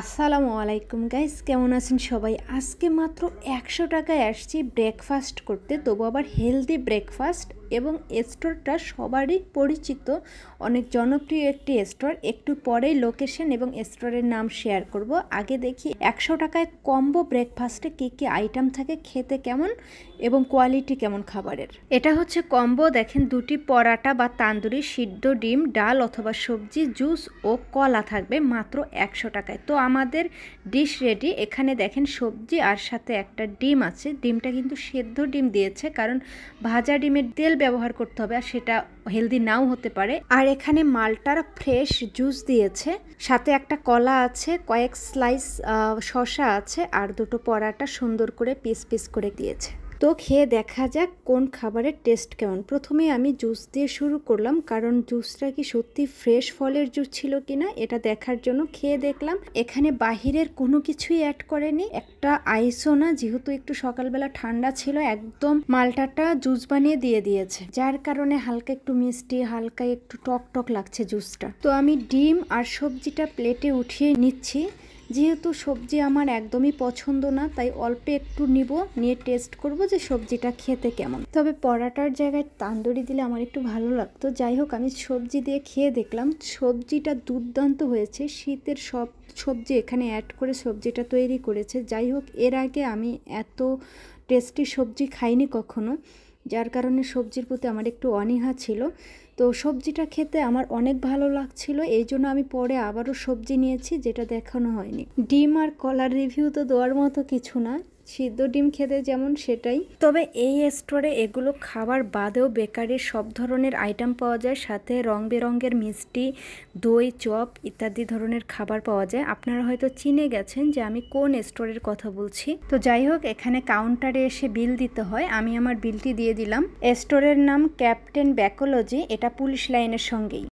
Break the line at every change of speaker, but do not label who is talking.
আসসালামু আলাইকুম গাইস কেমন আছেন সবাই আজকে মাত্র একশো টাকায় আসছি ব্রেকফাস্ট করতে তবু আবার হেলদি ব্রেকফাস্ট এবং স্টোরটা সবারই পরিচিত অনেক জনপ্রিয় একটি স্টোর একটু পরেই লোকেশন এবং স্টোরের নাম শেয়ার করব আগে দেখি একশো টাকায় কম্বো ব্রেকফাস্টে কী কী আইটেম থাকে খেতে কেমন এবং কোয়ালিটি কেমন খাবারের এটা হচ্ছে কম্বো দেখেন দুটি পরাটা বা তান্দুরি সিদ্ধ ডিম ডাল অথবা সবজি জুস ও কলা থাকবে মাত্র একশো টাকায় তো আমাদের ডিশ রেডি এখানে দেখেন সবজি আর সাথে একটা ডিম আছে ডিমটা কিন্তু সেদ্ধ ডিম দিয়েছে কারণ ভাজা ডিমের তেল ব্যবহার করতে হবে আর সেটা হেলদি নাও হতে পারে আর এখানে মালটার ফ্রেশ জুস দিয়েছে সাথে একটা কলা আছে কয়েক স্লাইস শশা আছে আর দুটো পরাটা সুন্দর করে পিস পিস করে দিয়েছে তো খেয়ে দেখা যাক কোন খাবারের টেস্ট কেমন প্রথমে আমি জুস দিয়ে শুরু করলাম কারণ জুসটা কি সত্যি ফ্রেশ ফলের জুস ছিল কিনা এটা দেখার জন্য খেয়ে দেখলাম এখানে বাহিরের কোনো কিছুই অ্যাড করেনি একটা আইসও না যেহেতু একটু সকালবেলা ঠান্ডা ছিল একদম মালটাটা জুস বানিয়ে দিয়ে দিয়েছে যার কারণে হালকা একটু মিষ্টি হালকা একটু টক টক লাগছে জুসটা তো আমি ডিম আর সবজিটা প্লেটে উঠিয়ে নিচ্ছি যেহেতু সবজি আমার একদমই পছন্দ না তাই অল্প একটু নিব নিয়ে টেস্ট করব যে সবজিটা খেতে কেমন তবে পরাটার জায়গায় তান্দুরি দিলে আমার একটু ভালো লাগতো যাই হোক আমি সবজি দিয়ে খেয়ে দেখলাম সবজিটা দুর্দান্ত হয়েছে শীতের সব সবজি এখানে অ্যাড করে সবজিটা তৈরি করেছে যাই হোক এর আগে আমি এত টেস্টি সবজি খাইনি কখনো যার কারণে সবজির প্রতি আমার একটু অনীহা ছিল তো সবজিটা খেতে আমার অনেক ভালো লাগছিল এই জন্য আমি পরে আবারও সবজি নিয়েছি যেটা দেখানো হয়নি ডিম আর কলার রিভিউ তো দেওয়ার মতো কিছু না সিদ্ধ ডিম খেতে যেমন সেটাই তবে এই স্টোরে এগুলো খাবার বাদেও বেকারির সব ধরনের আইটেম পাওয়া যায় সাথে রং বেরঙের মিষ্টি দই চপ ইত্যাদি ধরনের খাবার পাওয়া যায় আপনারা হয়তো চিনে গেছেন যে আমি কোন স্টোরের কথা বলছি তো যাই হোক এখানে কাউন্টারে এসে বিল দিতে হয় আমি আমার বিলটি দিয়ে দিলাম স্টোরের নাম ক্যাপ্টেন ব্যাকোলজি এটা পুলিশ লাইনের সঙ্গেই